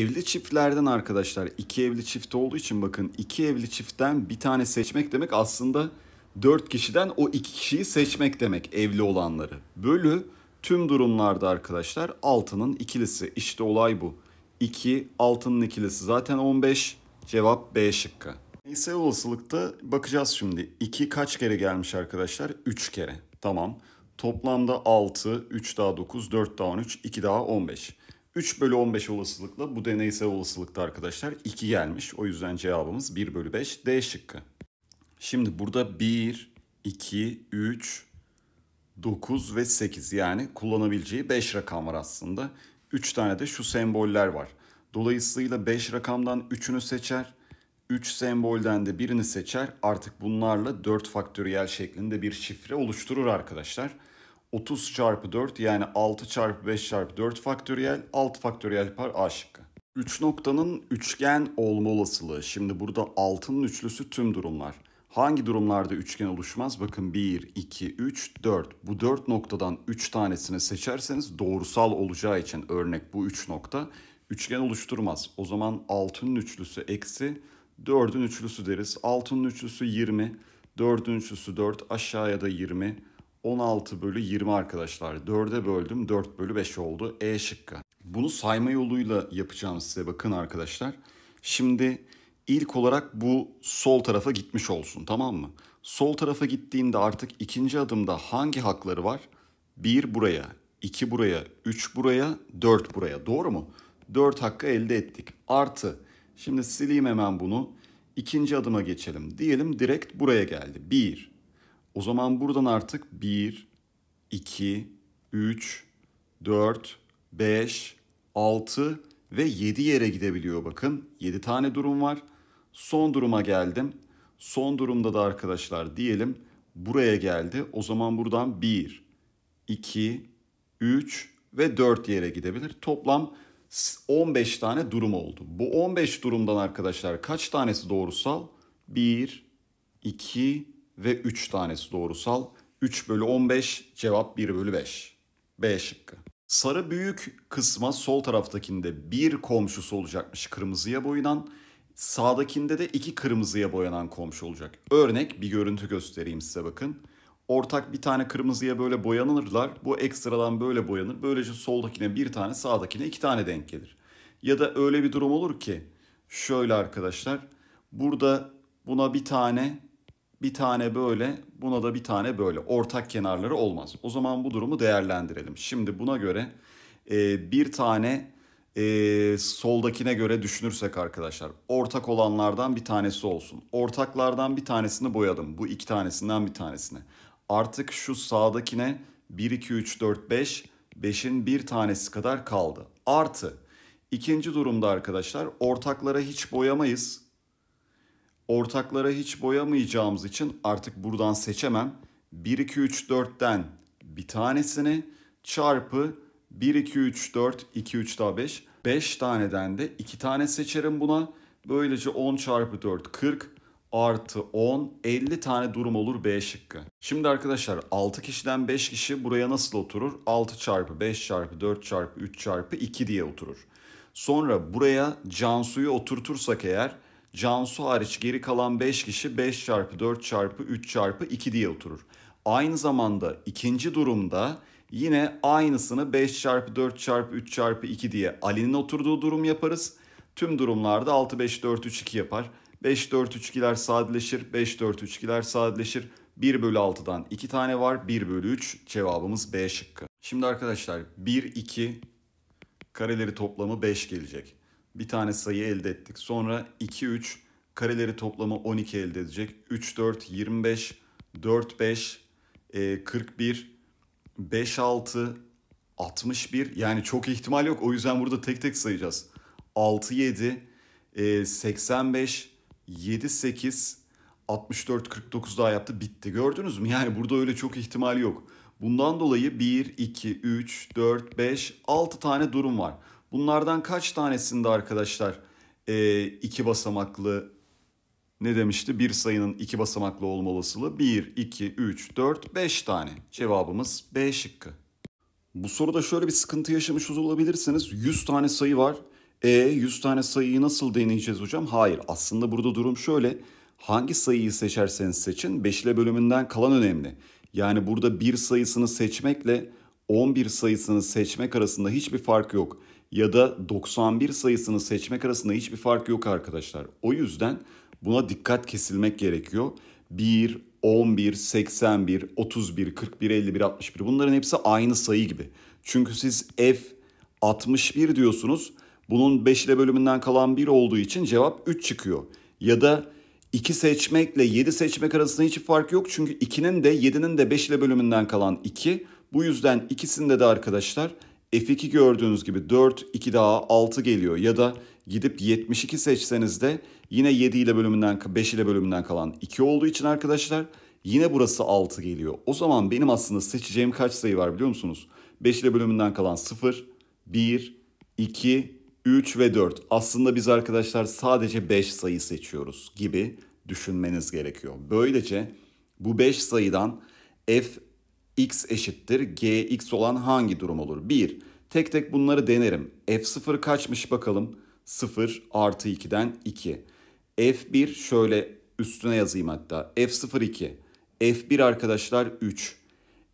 evli çiftlerden arkadaşlar iki evli çift olduğu için bakın iki evli çiftten bir tane seçmek demek aslında dört kişiden o iki kişiyi seçmek demek evli olanları. Bölü tüm durumlarda arkadaşlar altının ikilisi işte olay bu. 2 altının ikilisi zaten 15 cevap B şıkkı. Neyse olasılıkta bakacağız şimdi. 2 kaç kere gelmiş arkadaşlar? 3 kere. Tamam. Toplamda 6, 3 daha 9, 4 daha 13, 2 daha 15. 3 bölü 15 olasılıkla bu deneysel olasılıkta arkadaşlar 2 gelmiş. O yüzden cevabımız 1 bölü 5 D şıkkı. Şimdi burada 1, 2, 3, 9 ve 8 yani kullanabileceği 5 rakam var aslında. 3 tane de şu semboller var. Dolayısıyla 5 rakamdan 3'ünü seçer. 3 sembolden de birini seçer. Artık bunlarla 4 faktöriyel şeklinde bir şifre oluşturur arkadaşlar. 30 çarpı 4 yani 6 çarpı 5 çarpı 4 faktöriyel 6 faktöriyel par A şıkkı. 3 noktanın üçgen olma olasılığı. Şimdi burada 6'nın üçlüsü tüm durumlar. Hangi durumlarda üçgen oluşmaz? Bakın 1, 2, 3, 4. Bu 4 noktadan 3 tanesini seçerseniz doğrusal olacağı için örnek bu 3 nokta üçgen oluşturmaz. O zaman 6'nın üçlüsü eksi 4'ün üçlüsü deriz. 6'nın üçlüsü 20, 4'ün üçlüsü 4, aşağıya da 20, 16 bölü 20 arkadaşlar. 4'e böldüm 4 bölü 5 oldu. E şıkkı. Bunu sayma yoluyla yapacağım size bakın arkadaşlar. Şimdi ilk olarak bu sol tarafa gitmiş olsun tamam mı? Sol tarafa gittiğinde artık ikinci adımda hangi hakları var? 1 buraya, 2 buraya, 3 buraya, 4 buraya. Doğru mu? 4 hakkı elde ettik. Artı. Şimdi sileyim hemen bunu. İkinci adıma geçelim. Diyelim direkt buraya geldi. 1, o zaman buradan artık 1, 2, 3, 4, 5, 6 ve 7 yere gidebiliyor bakın. 7 tane durum var. Son duruma geldim. Son durumda da arkadaşlar diyelim buraya geldi. O zaman buradan 1, 2, 3 ve 4 yere gidebilir. Toplam 15 tane durum oldu. Bu 15 durumdan arkadaşlar kaç tanesi doğrusal? 1, 2, ve 3 tanesi doğrusal. 3 bölü 15 cevap 1 bölü 5. B şıkkı. Sarı büyük kısma sol taraftakinde bir komşusu olacakmış kırmızıya boyunan Sağdakinde de iki kırmızıya boyanan komşu olacak. Örnek bir görüntü göstereyim size bakın. Ortak bir tane kırmızıya böyle boyanırlar. Bu ekstradan böyle boyanır. Böylece soldakine bir tane sağdakine iki tane denk gelir. Ya da öyle bir durum olur ki şöyle arkadaşlar. Burada buna bir tane bir tane böyle buna da bir tane böyle ortak kenarları olmaz. O zaman bu durumu değerlendirelim. Şimdi buna göre e, bir tane e, soldakine göre düşünürsek arkadaşlar ortak olanlardan bir tanesi olsun. Ortaklardan bir tanesini boyadım bu iki tanesinden bir tanesini. Artık şu sağdakine 1, 2, 3, 4, 5, 5'in bir tanesi kadar kaldı. Artı ikinci durumda arkadaşlar ortaklara hiç boyamayız. Ortaklara hiç boyamayacağımız için artık buradan seçemem. 1, 2, 3, 4'ten bir tanesini çarpı 1, 2, 3, 4, 2, 3 daha 5. 5 taneden de 2 tane seçerim buna. Böylece 10 çarpı 4 40 artı 10 50 tane durum olur B şıkkı. Şimdi arkadaşlar 6 kişiden 5 kişi buraya nasıl oturur? 6 çarpı 5 çarpı 4 çarpı 3 çarpı 2 diye oturur. Sonra buraya Cansu'yu oturtursak eğer Cansu hariç geri kalan 5 kişi 5 çarpı 4 çarpı 3 çarpı 2 diye oturur. Aynı zamanda ikinci durumda yine aynısını 5 çarpı 4 çarpı 3 çarpı 2 diye Ali'nin oturduğu durum yaparız. Tüm durumlarda 6 5 4 3 2 yapar. 5 4 3 2'ler sadeleşir. 5 4 3 2'ler sadeleşir. 1 bölü 6'dan 2 tane var. 1 bölü 3 cevabımız B şıkkı. Şimdi arkadaşlar 1 2 kareleri toplamı 5 gelecek bir tane sayı elde ettik. Sonra 2 3 kareleri toplama 12 elde edecek. 3 4 25 4 5 41 5 6 61 yani çok ihtimal yok. O yüzden burada tek tek sayacağız. 6 7 85 7 8 64 49 daha yaptı bitti. Gördünüz mü? Yani burada öyle çok ihtimal yok. Bundan dolayı 1 2 3 4 5 6 tane durum var. Bunlardan kaç tanesinde arkadaşlar e, iki basamaklı ne demişti? Bir sayının iki basamaklı olma olasılığı 1, 2, 3, 4, 5 tane. Cevabımız B şıkkı. Bu soruda şöyle bir sıkıntı yaşamış olabilirsiniz. 100 tane sayı var. E 100 tane sayıyı nasıl deneyeceğiz hocam? Hayır aslında burada durum şöyle. Hangi sayıyı seçerseniz seçin 5 ile bölümünden kalan önemli. Yani burada bir sayısını seçmekle 11 sayısını seçmek arasında hiçbir fark yok ya da 91 sayısını seçmek arasında hiçbir fark yok arkadaşlar. O yüzden buna dikkat kesilmek gerekiyor. 1, 11, 81, 31, 41, 51, 61 bunların hepsi aynı sayı gibi. Çünkü siz F 61 diyorsunuz. Bunun 5 ile bölümünden kalan 1 olduğu için cevap 3 çıkıyor. Ya da 2 seçmekle 7 seçmek arasında hiçbir fark yok. Çünkü 2'nin de 7'nin de 5 ile bölümünden kalan 2. Bu yüzden ikisinde de arkadaşlar F2 gördüğünüz gibi 4, 2 daha 6 geliyor. Ya da gidip 72 seçseniz de yine 7 ile bölümünden 5 ile bölümünden kalan 2 olduğu için arkadaşlar yine burası 6 geliyor. O zaman benim aslında seçeceğim kaç sayı var biliyor musunuz? 5 ile bölümünden kalan 0, 1, 2, 3 ve 4. Aslında biz arkadaşlar sadece 5 sayı seçiyoruz gibi düşünmeniz gerekiyor. Böylece bu 5 sayıdan f x eşittir gx olan hangi durum olur? 1. Tek tek bunları denerim. f0 kaçmış bakalım? 0 artı 2'den 2. f1 şöyle üstüne yazayım hatta. f0 2. f1 arkadaşlar 3.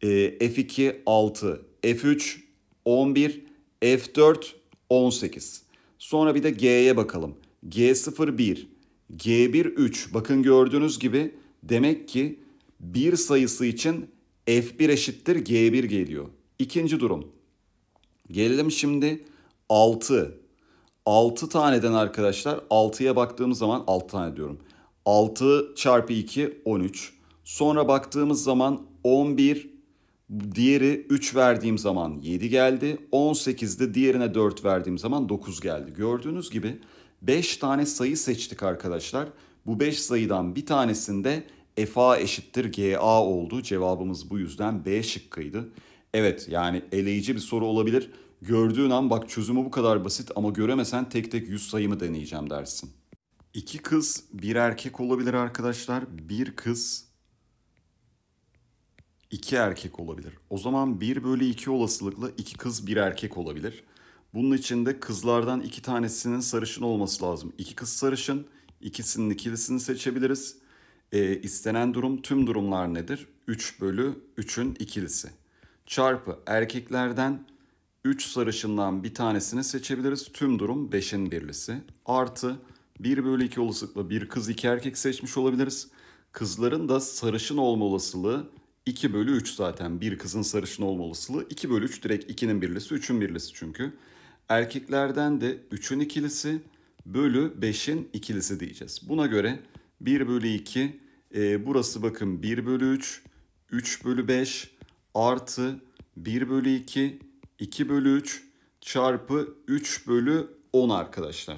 E, f2 6. f3 11. f4 18. Sonra bir de g'ye bakalım. g0 1. g1 3. Bakın gördüğünüz gibi demek ki bir sayısı için F1 eşittir G1 geliyor. İkinci durum. Gelelim şimdi 6. 6 taneden arkadaşlar 6'ya baktığımız zaman 6 tane diyorum. 6 çarpı 2 13. Sonra baktığımız zaman 11 diğeri 3 verdiğim zaman 7 geldi. 18'de diğerine 4 verdiğim zaman 9 geldi. Gördüğünüz gibi 5 tane sayı seçtik arkadaşlar. Bu 5 sayıdan bir tanesinde FA eşittir GA oldu. Cevabımız bu yüzden B şıkkıydı. Evet yani eleyici bir soru olabilir. Gördüğün an bak çözümü bu kadar basit ama göremesen tek tek yüz sayımı deneyeceğim dersin. İki kız bir erkek olabilir arkadaşlar. Bir kız iki erkek olabilir. O zaman 1 bölü 2 olasılıkla iki kız bir erkek olabilir. Bunun için de kızlardan iki tanesinin sarışın olması lazım. İki kız sarışın, ikisinin ikilisini seçebiliriz. E, istenen durum tüm durumlar nedir? 3 bölü 3'ün ikilisi. Çarpı erkeklerden 3 sarışından bir tanesini seçebiliriz. Tüm durum 5'in birlisi. Artı 1 bölü 2 olasılıkla bir kız iki erkek seçmiş olabiliriz. Kızların da sarışın olma olasılığı 2 bölü 3 zaten. Bir kızın sarışın olma olasılığı 2 bölü 3 direkt 2'nin birlisi 3'ün birlisi çünkü. Erkeklerden de 3'ün ikilisi bölü 5'in ikilisi diyeceğiz. Buna göre 1 bölü 2 e, burası bakın 1 bölü 3 3 bölü 5 artı 1 bölü 2 2 bölü 3 çarpı 3 bölü 10 arkadaşlar.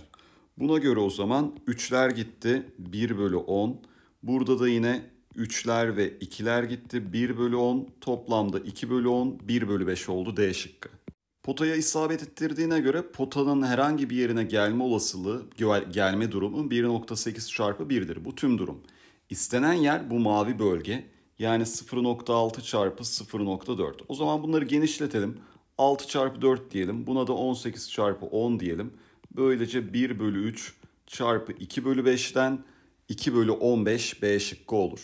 Buna göre o zaman 3'ler gitti 1 bölü 10. Burada da yine 3'ler ve 2'ler gitti 1 bölü 10 toplamda 2 bölü 10 1 bölü 5 oldu D şıkkı. Potaya isabet ettirdiğine göre potanın herhangi bir yerine gelme olasılığı, gelme durumu 1.8 çarpı 1'dir. Bu tüm durum. İstenen yer bu mavi bölge. Yani 0.6 çarpı 0.4. O zaman bunları genişletelim. 6 çarpı 4 diyelim. Buna da 18 çarpı 10 diyelim. Böylece 1 bölü 3 çarpı 2 bölü 5'ten 2 bölü 15 B şıkkı olur.